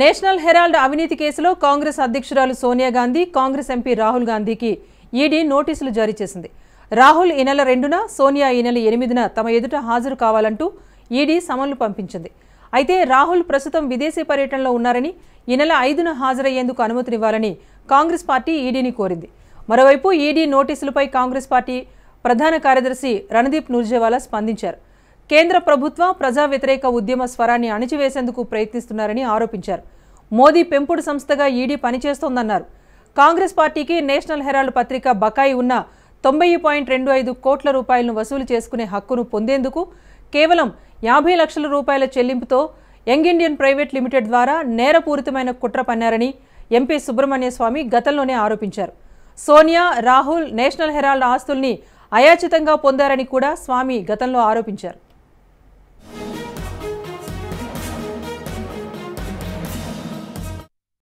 national Herald అవినీతి కేసులో కాంగ్రెస్ అధ్యక్షురాలు సోనియా గాంధీ కాంగ్రెస్ ఎంపీ రాహుల్ గాంధీకి ఈడీ నోటీసులు జారీ చేసింది రాహుల్ ఈ నెల రెండున సోనియా ఈ నెల ఎనిమిదిన తమ ఎదుట హాజరు కావాలంటూ ఈడీ సమన్లు పంపించింది అయితే రాహుల్ ప్రస్తుతం విదేశీ పర్యటనలో ఉన్నారని ఈ నెల ఐదున హాజరయ్యేందుకు అనుమతినివ్వాలని కాంగ్రెస్ పార్టీ ఈడీని కోరింది మరోవైపు ఈడీ నోటీసులపై కాంగ్రెస్ పార్టీ ప్రధాన కార్యదర్శి రణదీప్ నుర్జేవాలా స్పందించారు కేంద్ర ప్రభుత్వ ప్రజా వ్యతిరేక ఉద్యమ స్వరాన్ని అణిచివేసేందుకు ప్రయత్నిస్తున్నారని ఆరోపించారు మోదీ పెంపుడు సంస్థగా ఈడీ పనిచేస్తోందన్నారు కాంగ్రెస్ పార్టీకి నేషనల్ హెరాల్డ్ పత్రిక బకాయి ఉన్న తొంభై పాయింట్ రెండు ఐదు కోట్ల రూపాయలను వసూలు చేసుకునే హక్కును పొందేందుకు కేవలం యాభై లక్షల రూపాయల చెల్లింపుతో యంగ్ ఇండియన్ ప్రైవేట్ లిమిటెడ్ ద్వారా నేరపూరితమైన కుట్ర పన్నారని ఎంపీ సుబ్రహ్మణ్య స్వామి గతంలోనే ఆరోపించారు సోనియా రాహుల్ నేషనల్ హెరాల్డ్ ఆస్తుల్ని అయాచితంగా పొందారని కూడా స్వామి గతంలో ఆరోపించారు